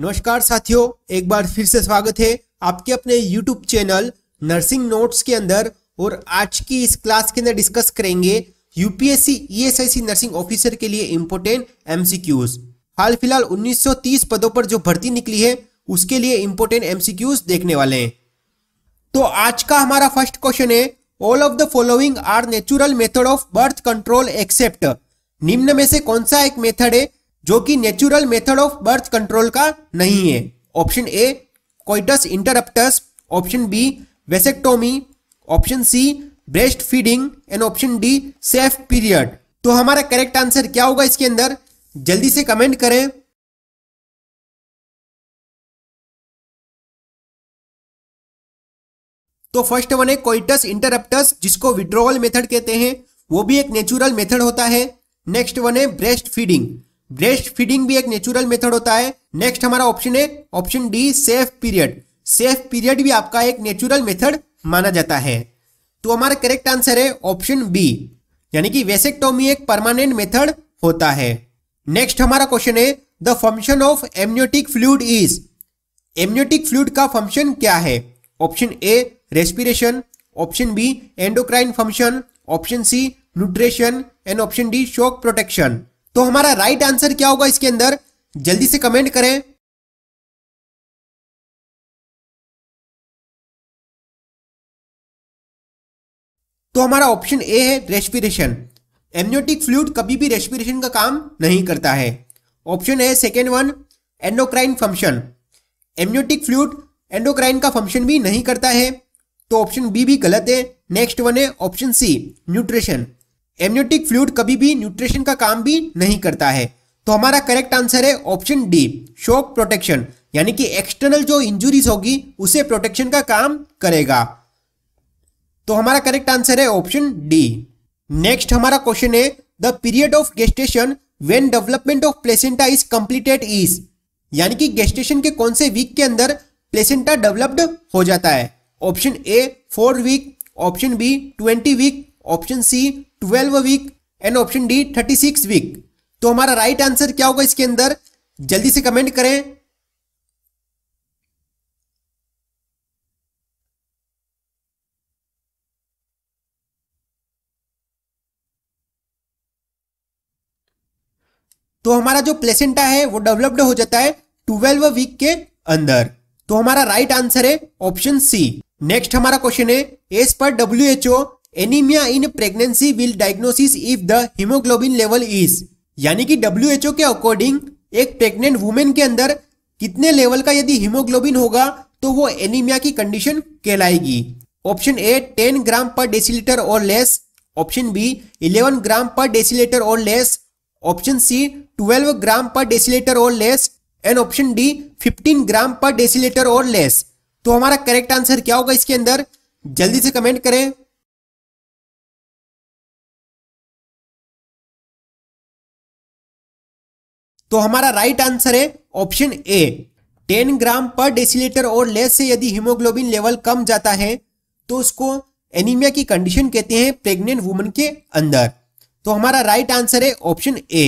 नमस्कार साथियों एक बार फिर से स्वागत है आपके अपने YouTube चैनल नर्सिंग नोट्स के अंदर और आज की इस क्लास के अंदर डिस्कस करेंगे यूपीएससी ईएसआईसी नर्सिंग ऑफिसर के लिए इम्पोर्टेंट एमसीक्यूज हाल फिलहाल 1930 पदों पर जो भर्ती निकली है उसके लिए इम्पोर्टेंट एमसीक्यूज देखने वाले हैं तो आज का हमारा फर्स्ट क्वेश्चन है all of the following are natural method of birth control except निम्न में से कौन सा एक मेथड है जो कि natural method of birth control का नहीं है option A coitus interruptus option B vasectomy option C breast feeding and option D safe period तो हमारा करेक्ट आंसर क्या होगा इसके अंदर जल्दी से कमेंट करें तो फर्स्ट वन है कोइटस इंटरप्टस जिसको विड्रोवल मेथड कहते हैं वो भी एक नेचुरल मेथड होता है नेक्स्ट वन है ब्रेस्ट फीडिंग ब्रेस्ट फीडिंग भी एक नेचुरल मेथड होता है नेक्स्ट हमारा ऑप्शन है option D safe period safe period भी आपका एक नेचुरल मेथड माना जाता है तो हमारा करेक्ट आंसर है ऑप्शन बी यानी कि वेसेक्टोमी एक परमानेंट मेथड होता है नेक्स्ट हमारा क्वेश्चन है the function of amniotic fluid is amniotic fluid का फंक्शन क्या है option A respiration option B endocrine function option C nutrition and option D shock protection तो हमारा राइट आंसर क्या होगा इसके अंदर जल्दी से कमेंट करें तो हमारा ऑप्शन ए है रेस्पिरेशन एमनियोटिक फ्लूड कभी भी रेस्पिरेशन का काम नहीं करता है ऑप्शन है second one endocrine function amniotic fluid endocrine का फंक्शन भी नहीं करता है तो ऑप्शन बी भी गलत है नेक्स्ट वन है option C nutrition amniotic fluid कभी भी न्यूट्रिशन का काम भी नहीं करता है तो हमारा करेक्ट आंसर है ऑप्शन डी शॉक प्रोटेक्शन यानी कि एक्सटर्नल जो इंजुरीज होगी उसे प्रोटेक्शन का काम करेगा तो हमारा करेक्ट आंसर है ऑप्शन डी नेक्स्ट हमारा क्वेश्चन है the period of gestation when development of placenta is completed is यानी कि गेस्टेशन के कौन से वीक के अंदर प्लेसेंटा डेवलप्ड हो जाता है option A four week option B twenty week option C twelve week and option D thirty six week तो हमारा राइट आंसर क्या होगा इसके अंदर जल्दी से कमेंट करें तो हमारा जो प्लेसेंटा है वो डेवलप्ड हो जाता है ट्वेल्व वीक के अंदर तो हमारा राइट आंसर है ऑप्शन सी नेक्स्ट हमारा क्वेश्चन है as per W H O anaemia in pregnancy will diagnosis if the haemoglobin level is यानी कि डब्ल्यू के अकॉर्डिंग एक प्रेग्नेंट वुमेन के अंदर कितने लेवल का यदि हीमोग्लोबिन होगा तो वो एनीमिया की कंडीशन कहलाएगी option A 10 gram per decilitre और लेस ऑप्शन बी 11 ग्राम पर डेसीलीटर और लेस ऑप्शन सी 12 ग्राम पर डेसीलीटर और less and option D 15 gram per decilitre और लेस तो हमारा करेक्ट आंसर क्या होगा इसके अंदर जल्दी से कमेंट करें तो हमारा राइट आंसर है option A 10 gram per decilitre और लेस से यदि हीमोग्लोबिन लेवल कम जाता है तो उसको एनीमिया की कंडीशन कहते हैं प्रेग्नेंट वुमन के अंदर तो हमारा राइट आंसर है option A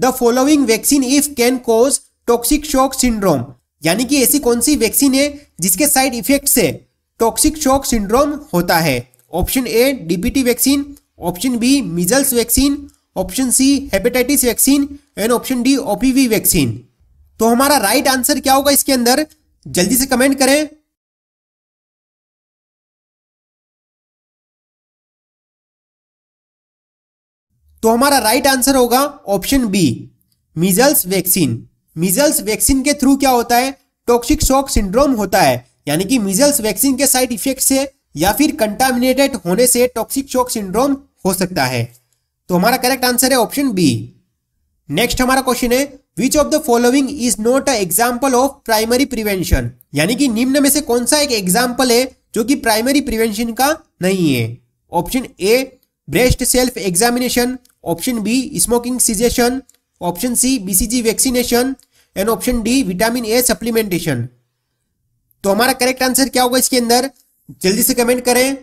the following vaccine if can cause toxic shock syndrome यानी कि ऐसी कौन सी वैक्सीन है जिसके साइड इफेक्ट से टॉक्सिक शॉक सिंड्रोम होता है option A DBT vaccine option B measles vaccine option C hepatitis vaccine and option D OPV vaccine तो हमारा राइट आंसर क्या होगा इसके अंदर जल्दी से कमेंट करें तो हमारा राइट आंसर होगा option B measles vaccine measles vaccine के थ्रू क्या होता है टॉक्सिक शॉक सिंड्रोम होता है यानी कि मिजल्स वैक्सीन के साइड इफेक्ट से या फिर कंटामिनेटेड होने से टॉक्सिक शॉक सिंड्रोम हो सकता है तो हमारा करेक्ट आंसर है ऑप्शन बी नेक्स्ट हमारा क्वेश्चन है which of the following is not a example of primary prevention यानी कि निम्न में से कौन सा एक एग्जाम्पल है जो कि प्राइमरी प्रिवेंशन का नहीं है option A breast self examination option B smoking cessation option C BCG vaccination and option D vitamin A supplementation तो हमारा करेक्ट आंसर क्या होगा इसके अंदर जल्दी से कमेंट करें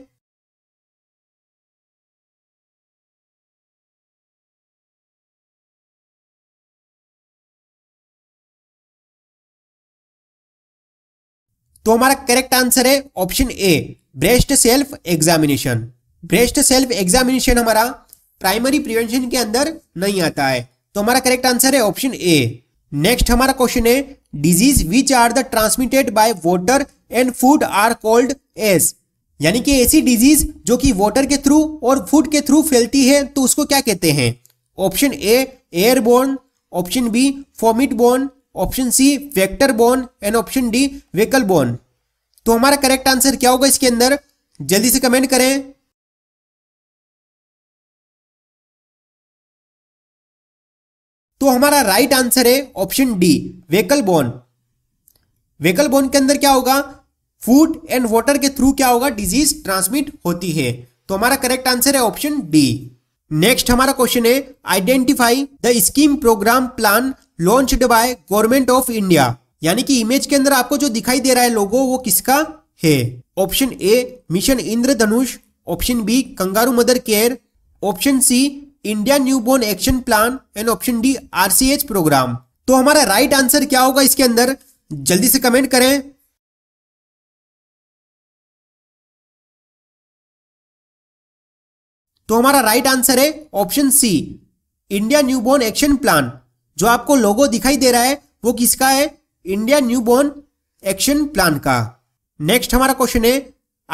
तो हमारा करेक्ट आंसर है option A breast self examination breast self examination हमारा प्राइमरी प्रिवेंशन के अंदर नहीं आता है तो हमारा करेक्ट आंसर है ऑप्शन ए नेक्स्ट हमारा क्वेश्चन है disease which are the transmitted by water and food are called as यानी कि ऐसी डिजीज जो कि वाटर के थ्रू और फूड के थ्रू फैलती है तो उसको क्या कहते हैं option A airborne option B fomite borne option C vector borne and option D faecal borne तो हमारा करेक्ट आंसर क्या होगा इसके अंदर जल्दी से कमेंट करें तो हमारा राइट आंसर है option D faecal borne faecal borne के अंदर क्या होगा फूड एंड वाटर के थ्रू क्या होगा डिजीज ट्रांसमिट होती है तो हमारा करेक्ट आंसर है ऑप्शन डी नेक्स्ट हमारा क्वेश्चन है identify the scheme programme plan launched by government of India यानी कि इमेज के अंदर आपको जो दिखाई दे रहा है लोगो वो किसका है option A mission Indradhanush option B kangaroo mother care option C India born action plan and option D RCH programme तो हमारा राइट आंसर क्या होगा इसके अंदर जल्दी से कमेंट करें तो हमारा राइट आंसर है option C India born action plan जो आपको लोगो दिखाई दे रहा है वो किसका है India new born action plan का नेक्स्ट हमारा क्वेश्चन है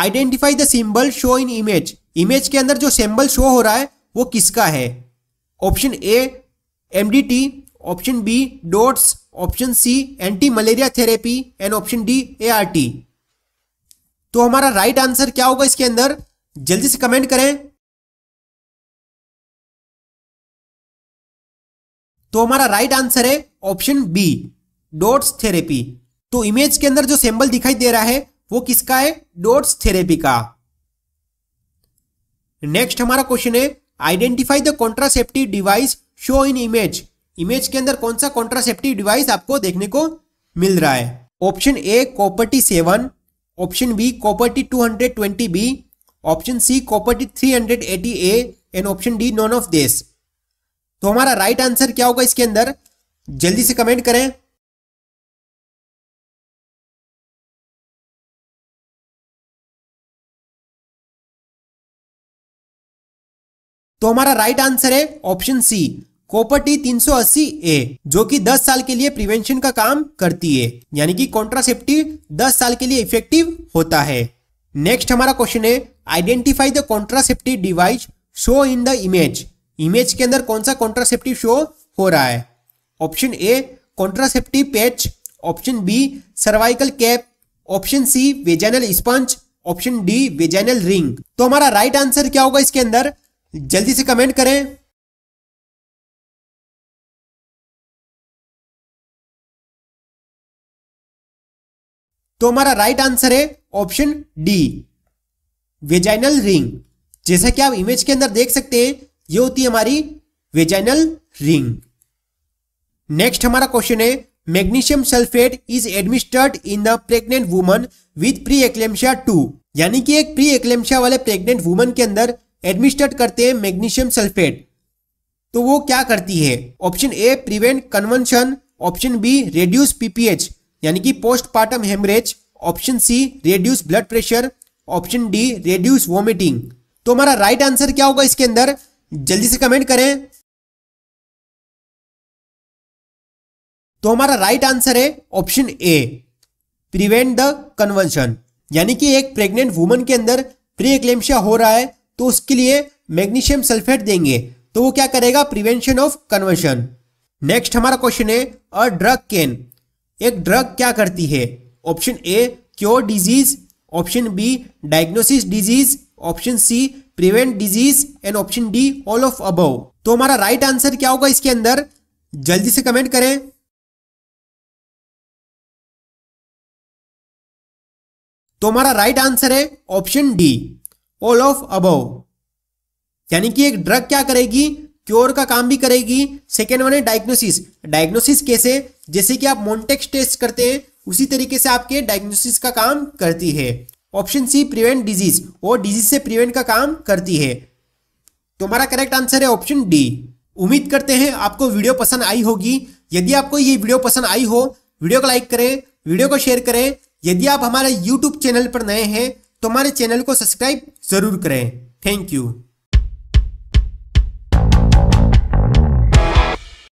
identify the symbol show in image image के अंदर जो सिंबल शो हो रहा है वो किसका है option A MDT option B DOTS option C anti malaria therapy and option D A R T तो हमारा राइट right आंसर क्या होगा इसके अंदर जल्दी से कमेंट करें तो हमारा राइट आंसर है ऑप्शन बी डोट्स थेरेपी तो इमेज के अंदर जो सैंपल दिखाई दे रहा है वो किसका है डोट्स थेरेपी का नेक्स्ट हमारा क्वेश्चन है identify the contraceptive device show in image image के अंदर कौन सा कॉन्ट्रासेप्टिव डिवाइस आपको देखने को मिल रहा है option A copper T seven option B copper T two hundred twenty B option C copper T three hundred eighty A and option D none of these तो हमारा राइट आंसर क्या होगा इसके अंदर जल्दी से कमेंट करें तो हमारा राइट आंसर है option C copper T 380 A जो कि 10 साल के लिए प्रिवेंशन का काम करती है यानी कि कॉन्ट्रासेप्टिव 10 साल के लिए इफेक्टिव होता है नेक्स्ट हमारा क्वेश्चन है identify the contraceptive device show in the image image के अंदर कौन सा कॉन्ट्रासेप्टिव शो हो रहा है option A contraceptive patch option B cervical cap option C vaginal sponge option D vaginal ring तो हमारा राइट आंसर क्या होगा इसके अंदर जल्दी से कमेंट करें तो हमारा राइट आंसर है ऑप्शन डी वेजाइनल रिंग जैसा कि आप इमेज के अंदर देख सकते हैं ये होती है हमारी वेजाइनल रिंग नेक्स्ट हमारा क्वेश्चन है magnesium sulphate is administered in the pregnant woman with pre eclampsia to यानी कि एक प्री एक्लेम्शिया वाले प्रेग्नेंट वुमन के अंदर एडमिनिस्टर्ड करते हैं मैग्नीशियम सल्फेट तो वो क्या करती है option A prevent convulsion option B reduce PPH यानी कि postpartum haemorrhage option C reduce blood pressure option D reduce vomiting तो हमारा राइट आंसर क्या होगा इसके अंदर जल्दी से कमेंट करें तो हमारा राइट आंसर है option A prevent the convulsion यानी कि एक प्रेग्नेंट वुमन के अंदर प्री एक्लेम्शिया हो रहा है तो उसके लिए मैग्नीशियम सल्फेट देंगे तो वो क्या करेगा प्रिवेंशन ऑफ कन्वर्शन नेक्स्ट हमारा क्वेश्चन है अ ड्रग कैन एक ड्रग क्या करती है option A cure disease option B diagnosis disease option C prevent disease and option D all of above तो हमारा राइट right आंसर क्या होगा इसके अंदर जल्दी से कमेंट करें तो हमारा राइट right आंसर है option D all of above यानी कि एक ड्रग क्या करेगी क्योर का काम भी करेगी सेकेंड वन है डायग्नोसिस डायग्नोसिस कैसे जैसे कि आप मोन्टेक्स टेस्ट करते हैं उसी तरीके से आपके डायग्नोसिस का काम करती है ऑप्शन सी प्रिवेंट डिजीज वो डिजीज से प्रिवेंट का काम करती है तो हमारा करेक्ट आंसर है ऑप्शन डी उम्मीद करते हैं आपको वीडियो पसंद आई होगी यदि आपको ये वीडियो पसंद आई हो वीडियो को लाइक करें वीडियो को शेयर करें यदि आप हमारे यूट्यूब चैनल पर नए हैं तो हमारे चैनल को सब्सक्राइब जरूर करें थैंक यू